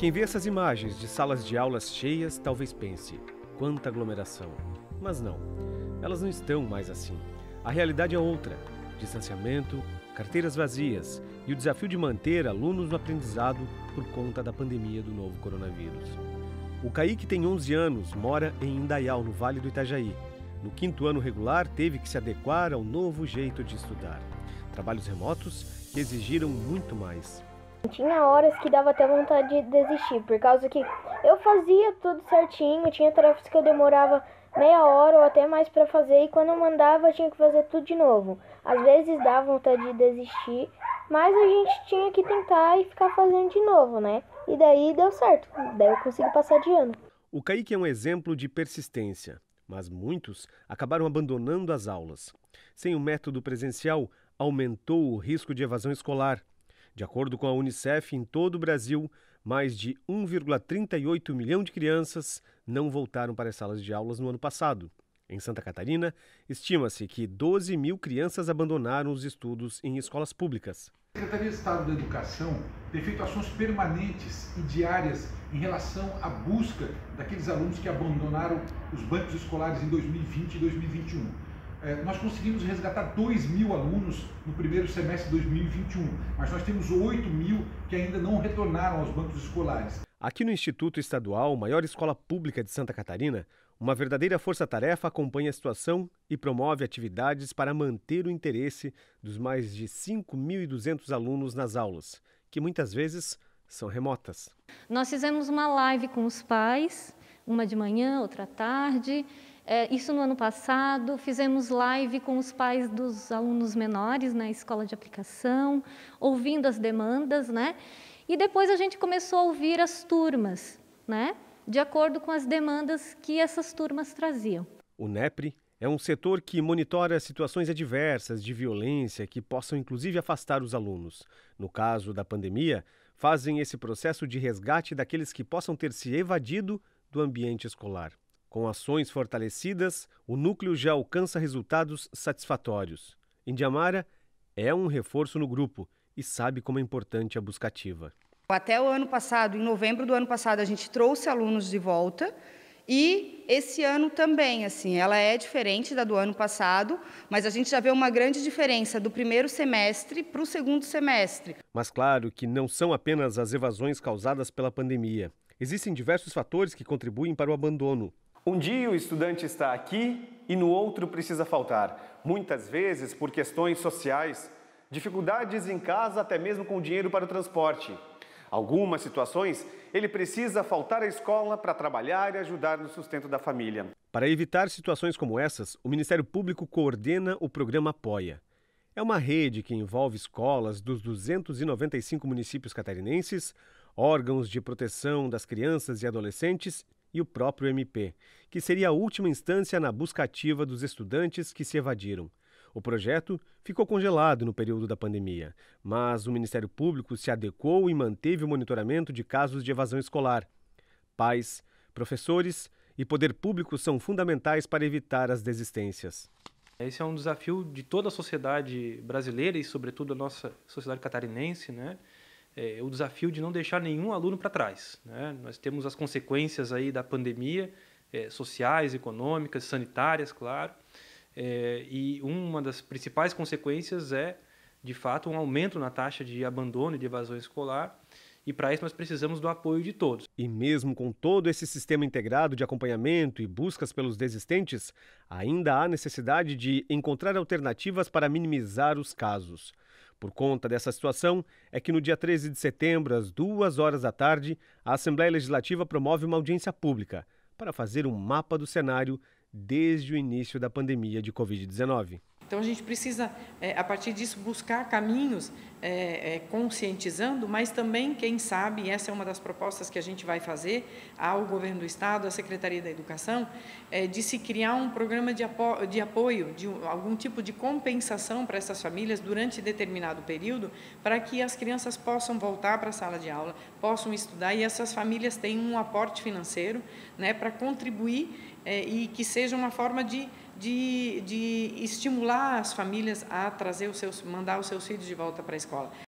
Quem vê essas imagens de salas de aulas cheias talvez pense: quanta aglomeração. Mas não, elas não estão mais assim. A realidade é outra: distanciamento, carteiras vazias e o desafio de manter alunos no aprendizado por conta da pandemia do novo coronavírus. O Kaique tem 11 anos, mora em Indaial, no Vale do Itajaí. No quinto ano regular, teve que se adequar ao novo jeito de estudar. Trabalhos remotos que exigiram muito mais. Tinha horas que dava até vontade de desistir, por causa que eu fazia tudo certinho, tinha tarefas que eu demorava meia hora ou até mais para fazer, e quando eu mandava eu tinha que fazer tudo de novo. Às vezes dava vontade de desistir, mas a gente tinha que tentar e ficar fazendo de novo, né? E daí deu certo. Daí eu consegui passar de ano. O Kaique é um exemplo de persistência, mas muitos acabaram abandonando as aulas. Sem o método presencial, aumentou o risco de evasão escolar. De acordo com a Unicef, em todo o Brasil, mais de 1,38 milhão de crianças não voltaram para as salas de aulas no ano passado. Em Santa Catarina, estima-se que 12 mil crianças abandonaram os estudos em escolas públicas. A Secretaria de Estado da Educação tem feito ações permanentes e diárias em relação à busca daqueles alunos que abandonaram os bancos escolares em 2020 e 2021. É, eh, nós conseguimos resgatar 2 mil alunos no primeiro semestre de 2021, mas nós temos 8 mil que ainda não retornaram aos bancos escolares. Aqui no Instituto Estadual, maior escola pública de Santa Catarina, uma verdadeira força-tarefa acompanha a situação e promove atividades para manter o interesse dos mais de 5.200 alunos nas aulas, que muitas vezes são remotas. Nós fizemos uma live com os pais, uma de manhã, outra à tarde. É, isso no ano passado. Fizemos live com os pais dos alunos menores na né, escola de aplicação, ouvindo as demandas, né? E depois a gente começou a ouvir as turmas, né? de acordo com as demandas que essas turmas traziam. O NEPRE é um setor que monitora situações adversas de violência que possam inclusive afastar os alunos. No caso da pandemia, fazem esse processo de resgate daqueles que possam ter se evadido do ambiente escolar. Com ações fortalecidas, o núcleo já alcança resultados satisfatórios. Indiamara é um reforço no grupo e sabe como é importante a buscativa. Até o ano passado, em novembro do ano passado, a gente trouxe alunos de volta e esse ano também, assim, ela é diferente da do ano passado, mas a gente já vê uma grande diferença do primeiro semestre para o segundo semestre. Mas claro que não são apenas as evasões causadas pela pandemia. Existem diversos fatores que contribuem para o abandono. Um dia o estudante está aqui e no outro precisa faltar, muitas vezes por questões sociais, dificuldades em casa, até mesmo com dinheiro para o transporte. Algumas situações, ele precisa faltar à escola para trabalhar e ajudar no sustento da família. Para evitar situações como essas, o Ministério Público coordena o programa Apoia. É uma rede que envolve escolas dos 295 municípios catarinenses, órgãos de proteção das crianças e adolescentes e o próprio MP, que seria a última instância na busca ativa dos estudantes que se evadiram. O projeto ficou congelado no período da pandemia, mas o Ministério Público se adequou e manteve o monitoramento de casos de evasão escolar. Pais, professores e poder público são fundamentais para evitar as desistências. Esse é um desafio de toda a sociedade brasileira e, sobretudo, a nossa sociedade catarinense, né? É o desafio de não deixar nenhum aluno para trás. Né? Nós temos as consequências aí da pandemia, é, sociais, econômicas, sanitárias, claro. É, e uma das principais consequências é, de fato, um aumento na taxa de abandono e de evasão escolar. E para isso nós precisamos do apoio de todos. E mesmo com todo esse sistema integrado de acompanhamento e buscas pelos desistentes, ainda há necessidade de encontrar alternativas para minimizar os casos. Por conta dessa situação, é que no dia 13 de setembro, às duas horas da tarde, a Assembleia Legislativa promove uma audiência pública para fazer um mapa do cenário desde o início da pandemia de Covid-19. Então a gente precisa, é, a partir disso, buscar caminhos é, é, conscientizando, mas também, quem sabe, essa é uma das propostas que a gente vai fazer ao Governo do Estado, à Secretaria da Educação, de se criar um programa de, apo de apoio, de algum tipo de compensação para essas famílias durante determinado período, para que as crianças possam voltar para a sala de aula, possam estudar e essas famílias tenham um aporte financeiro né, para contribuir é, e que seja uma forma de, de, de estimular as famílias a trazer os seus, mandar os seus filhos de volta para a escola.